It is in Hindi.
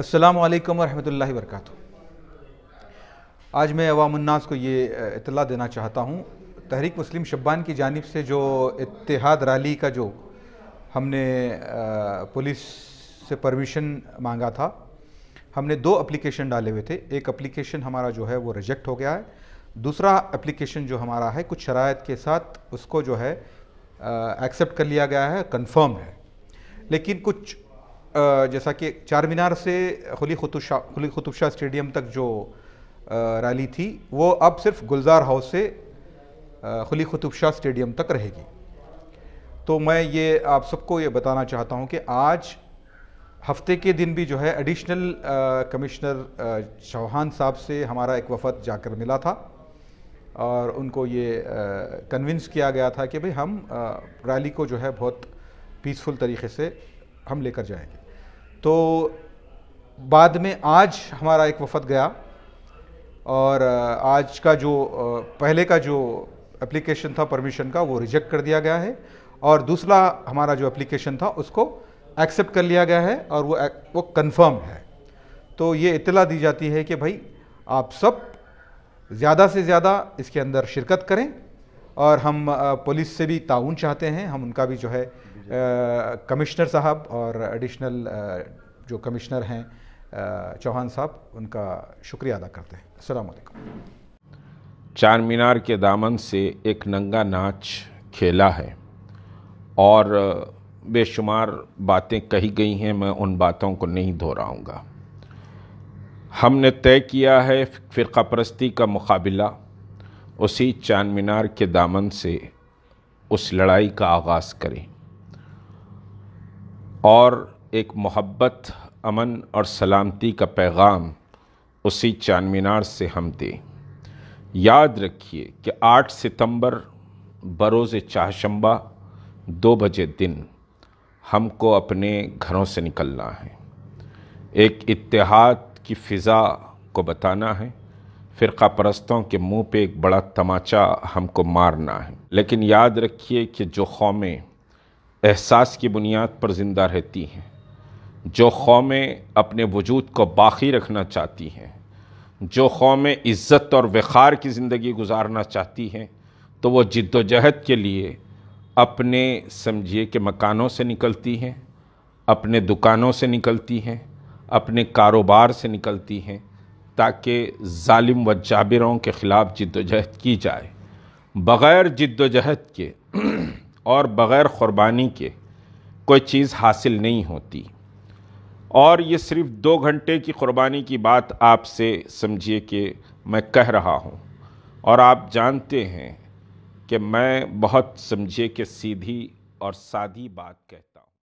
अल्लाम वरहमल वर्क आज मैं अवामन्नास को ये इतला देना चाहता हूँ तहरीक मुस्लिम शब्बान की जानब से जो इतिहाद रैली का जो हमने पुलिस से परमिशन मांगा था हमने दो एप्लीकेशन डाले हुए थे एक एप्लीकेशन हमारा जो है वो रिजेक्ट हो गया है दूसरा एप्लीकेशन जो हमारा है कुछ शराय के साथ उसको जो है एक्सेप्ट कर लिया गया है कन्फर्म है लेकिन कुछ जैसा कि चार मीनार से खुली खुतुशा खुली खुतुबशाह स्टेडियम तक जो रैली थी वो अब सिर्फ गुलजार हाउस से खुली खुतुबशाह स्टेडियम तक रहेगी तो मैं ये आप सबको ये बताना चाहता हूँ कि आज हफ्ते के दिन भी जो है एडिशनल कमिश्नर चौहान साहब से हमारा एक वफद जाकर मिला था और उनको ये कन्विंस किया गया था कि भाई हम रैली को जो है बहुत पीसफुल तरीके से हम लेकर जाएंगे तो बाद में आज हमारा एक वफद गया और आज का जो पहले का जो एप्लीकेशन था परमिशन का वो रिजेक्ट कर दिया गया है और दूसरा हमारा जो एप्लीकेशन था उसको एक्सेप्ट कर लिया गया है और वो वो कंफर्म है तो ये इतला दी जाती है कि भाई आप सब ज़्यादा से ज़्यादा इसके अंदर शिरकत करें और हम पुलिस से भी ताउन चाहते हैं हम उनका भी जो है कमिश्नर साहब और एडिशनल जो कमिश्नर हैं चौहान साहब उनका शुक्रिया अदा करते हैं असलकम चार मीनार के दामन से एक नंगा नाच खेला है और बेशुमार बातें कही गई हैं मैं उन बातों को नहीं दोहराऊंगा हमने तय किया है फ़िरका परस्ती का मुकाबला उसी चार मीनार के दामन से उस लड़ाई का आगाज़ करें और एक मोहब्बत अमन और सलामती का पैगाम उसी चाँद मीनार से हम दें याद रखिए कि 8 सितंबर बरोज़ चाहशंबा दो बजे दिन हमको अपने घरों से निकलना है एक इतिहाद की फ़िज़ा को बताना है फ़िरका परस्तों के मुंह पे एक बड़ा तमाचा हमको मारना है लेकिन याद रखिए कि जो कौमें एहसास की बुनियाद पर ज़िंदा रहती हैं जो कौमें अपने वजूद को बाकी रखना चाहती हैं जो कौमें इज़्ज़त और वखार की ज़िंदगी गुजारना चाहती हैं तो वो जद्दोजहद के लिए अपने समझिए के मकानों से निकलती हैं अपने दुकानों से निकलती हैं अपने कारोबार से निकलती हैं ताकि ालिम व जाबिरों के ख़िलाफ़ जद्दोजहद की जाए बग़ैर जद्दोजहद के और बग़ैर क़ुरबानी के कोई चीज़ हासिल नहीं होती और ये सिर्फ़ दो घंटे की क़ुरबानी की बात आपसे समझिए कि मैं कह रहा हूँ और आप जानते हैं कि मैं बहुत समझिए कि सीधी और सादी बात कहती